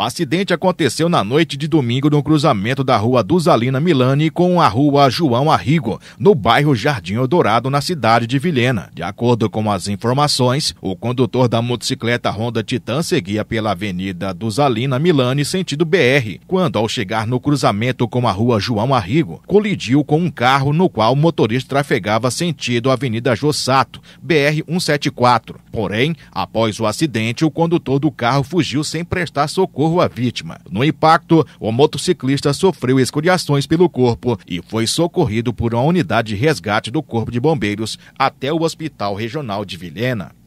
O acidente aconteceu na noite de domingo no cruzamento da rua Duzalina Milani com a rua João Arrigo, no bairro Jardim Dourado, na cidade de Vilhena. De acordo com as informações, o condutor da motocicleta Honda Titan seguia pela avenida Duzalina Milani, sentido BR, quando, ao chegar no cruzamento com a rua João Arrigo, colidiu com um carro no qual o motorista trafegava sentido Avenida Jossato, BR 174. Porém, após o acidente, o condutor do carro fugiu sem prestar socorro socorro à vítima. No impacto, o motociclista sofreu escoriações pelo corpo e foi socorrido por uma unidade de resgate do Corpo de Bombeiros até o Hospital Regional de Vilhena.